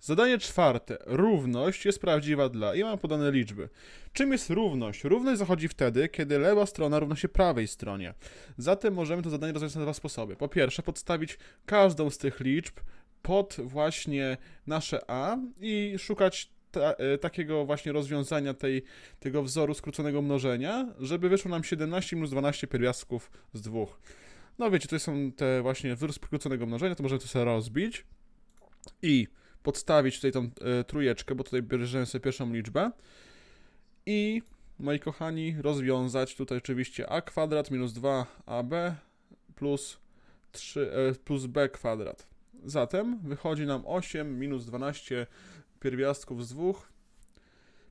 Zadanie czwarte. Równość jest prawdziwa dla... I mam podane liczby. Czym jest równość? Równość zachodzi wtedy, kiedy lewa strona równa się prawej stronie. Zatem możemy to zadanie rozwiązać na dwa sposoby. Po pierwsze, podstawić każdą z tych liczb pod właśnie nasze A i szukać ta, e, takiego właśnie rozwiązania tej, tego wzoru skróconego mnożenia, żeby wyszło nam 17 minus 12 pierwiastków z dwóch. No wiecie, to są te właśnie wzór skróconego mnożenia, to możemy to sobie rozbić. I podstawić tutaj tą y, trójeczkę, bo tutaj bierzemy sobie pierwszą liczbę. I, moi kochani, rozwiązać tutaj oczywiście a kwadrat minus 2ab plus, 3, y, e, plus b kwadrat. Zatem wychodzi nam 8 minus 12 pierwiastków z 2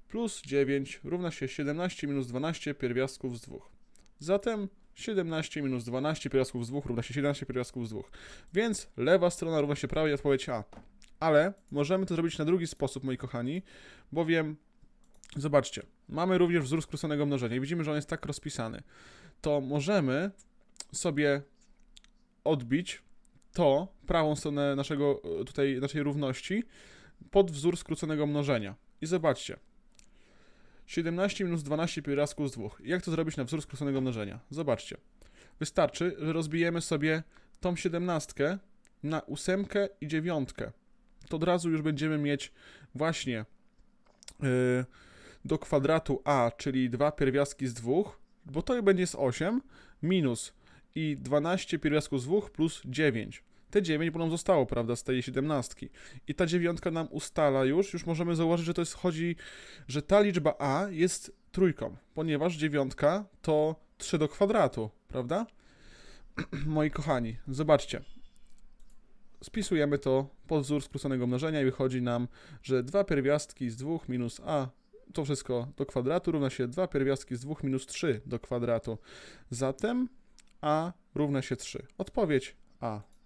plus 9 równa się 17 minus 12 pierwiastków z 2. Zatem 17 minus 12 pierwiastków z 2 równa się 17 pierwiastków z 2. Więc lewa strona równa się prawej, odpowiedź A. Ale możemy to zrobić na drugi sposób, moi kochani, bowiem zobaczcie, mamy również wzór skróconego mnożenia i widzimy, że on jest tak rozpisany. To możemy sobie odbić to prawą stronę naszego, e, tutaj, naszej równości pod wzór skróconego mnożenia. I zobaczcie. 17 minus 12 pi razy z 2. Jak to zrobić na wzór skróconego mnożenia? Zobaczcie. Wystarczy, że rozbijemy sobie tą 17 na 8 i 9 to od razu już będziemy mieć właśnie e, do kwadratu a, czyli 2 pierwiastki z 2, bo to będzie z 8, minus i 12 pierwiastków z 2 plus 9. Te 9 bo nam zostało, prawda, z tej 17. I ta dziewiątka nam ustala już, już możemy zauważyć, że to jest, chodzi, że ta liczba a jest trójką, ponieważ dziewiątka to 3 do kwadratu, prawda? Moi kochani, zobaczcie spisujemy to pod wzór skróconego mnożenia i wychodzi nam, że 2 pierwiastki z 2 minus a to wszystko do kwadratu równa się 2 pierwiastki z 2 minus 3 do kwadratu. Zatem a równa się 3. Odpowiedź a.